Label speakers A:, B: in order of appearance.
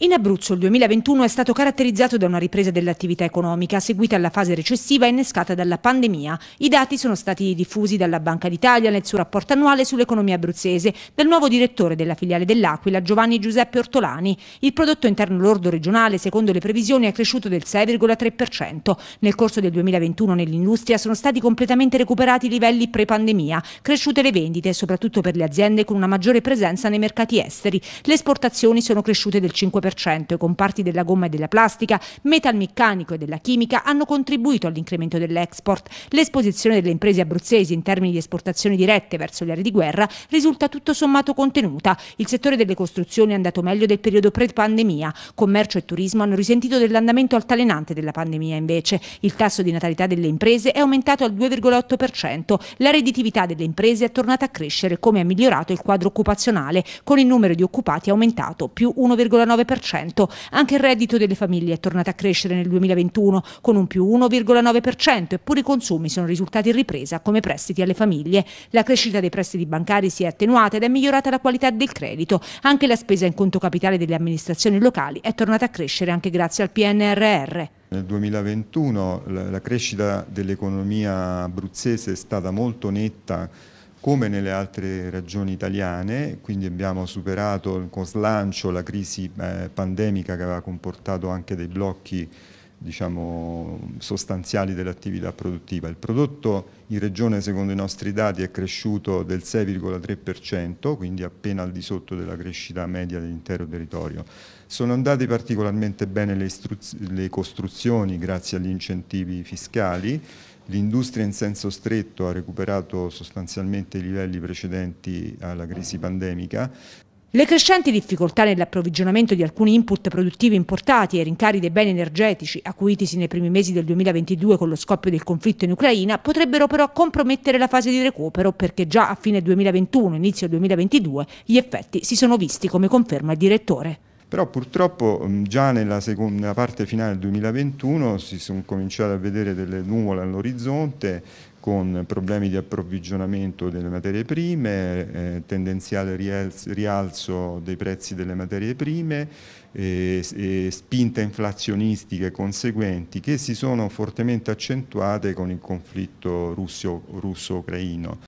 A: In Abruzzo il 2021 è stato caratterizzato da una ripresa dell'attività economica seguita alla fase recessiva innescata dalla pandemia. I dati sono stati diffusi dalla Banca d'Italia nel suo rapporto annuale sull'economia abruzzese dal nuovo direttore della filiale dell'Aquila Giovanni Giuseppe Ortolani. Il prodotto interno lordo regionale, secondo le previsioni, è cresciuto del 6,3%. Nel corso del 2021 nell'industria sono stati completamente recuperati i livelli pre-pandemia, cresciute le vendite, soprattutto per le aziende con una maggiore presenza nei mercati esteri. Le esportazioni sono cresciute del 5% 40% e comparti della gomma e della plastica, metalmeccanico e della chimica hanno contribuito all'incremento dell'export. L'esposizione delle imprese abruzzesi in termini di esportazioni dirette verso le aree di guerra risulta tutto sommato contenuta. Il settore delle costruzioni è andato meglio del periodo pre-pandemia. Commercio e turismo hanno risentito dell'andamento altalenante della pandemia invece. Il tasso di natalità delle imprese è aumentato al 2,8%. La redditività delle imprese è tornata a crescere come ha migliorato il quadro occupazionale, con il numero di occupati aumentato più 1,9%. 1,9%. Anche il reddito delle famiglie è tornato a crescere nel 2021 con un più 1,9%, eppure i consumi sono risultati in ripresa come prestiti alle famiglie. La crescita dei prestiti bancari si è attenuata ed è migliorata la qualità del credito. Anche la spesa in conto capitale delle amministrazioni locali è tornata a crescere anche grazie al PNRR.
B: Nel 2021 la crescita dell'economia abruzzese è stata molto netta come nelle altre regioni italiane, quindi abbiamo superato con slancio la crisi eh, pandemica che aveva comportato anche dei blocchi diciamo, sostanziali dell'attività produttiva. Il prodotto in regione secondo i nostri dati è cresciuto del 6,3%, quindi appena al di sotto della crescita media dell'intero territorio. Sono andate particolarmente bene le, le costruzioni grazie agli incentivi fiscali, L'industria in senso stretto ha recuperato sostanzialmente i livelli precedenti alla crisi pandemica.
A: Le crescenti difficoltà nell'approvvigionamento di alcuni input produttivi importati e rincari dei beni energetici acuitisi nei primi mesi del 2022 con lo scoppio del conflitto in Ucraina potrebbero però compromettere la fase di recupero perché già a fine 2021, inizio 2022 gli effetti si sono visti come conferma il direttore.
B: Però purtroppo mm, già nella seconda parte finale del 2021 si sono cominciate a vedere delle nuvole all'orizzonte con problemi di approvvigionamento delle materie prime, eh, tendenziale rialzo dei prezzi delle materie prime eh, e spinte inflazionistiche conseguenti che si sono fortemente accentuate con il conflitto russo-ucraino.